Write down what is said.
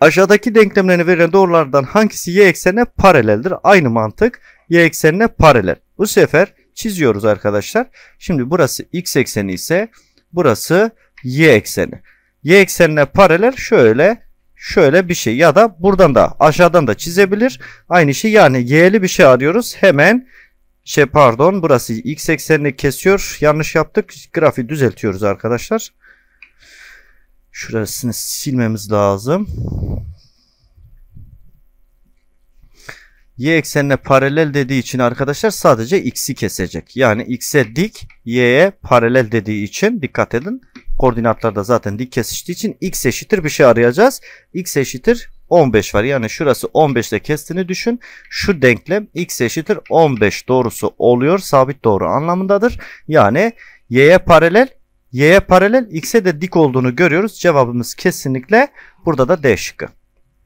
Aşağıdaki denklemlerini veren doğrulardan hangisi y eksenine paraleldir? Aynı mantık y eksenine paralel. Bu sefer çiziyoruz arkadaşlar. Şimdi burası x ekseni ise burası y ekseni. Y eksenine paralel şöyle şöyle bir şey ya da buradan da aşağıdan da çizebilir. Aynı şey yani y'li bir şey arıyoruz. Hemen şey pardon burası x eksenini kesiyor. Yanlış yaptık. Grafiği düzeltiyoruz arkadaşlar. Şurasını silmemiz lazım. Y eksenine paralel dediği için arkadaşlar sadece x'i kesecek. Yani x'e dik, y'ye paralel dediği için dikkat edin. Koordinatlarda zaten dik kesiştiği için x eşittir bir şey arayacağız. x eşittir 15 var. Yani şurası 15 ile kestiğini düşün. Şu denklem x eşittir 15 doğrusu oluyor. Sabit doğru anlamındadır. Yani y'ye paralel y'ye paralel x'e de dik olduğunu görüyoruz. Cevabımız kesinlikle burada da D şıkkı.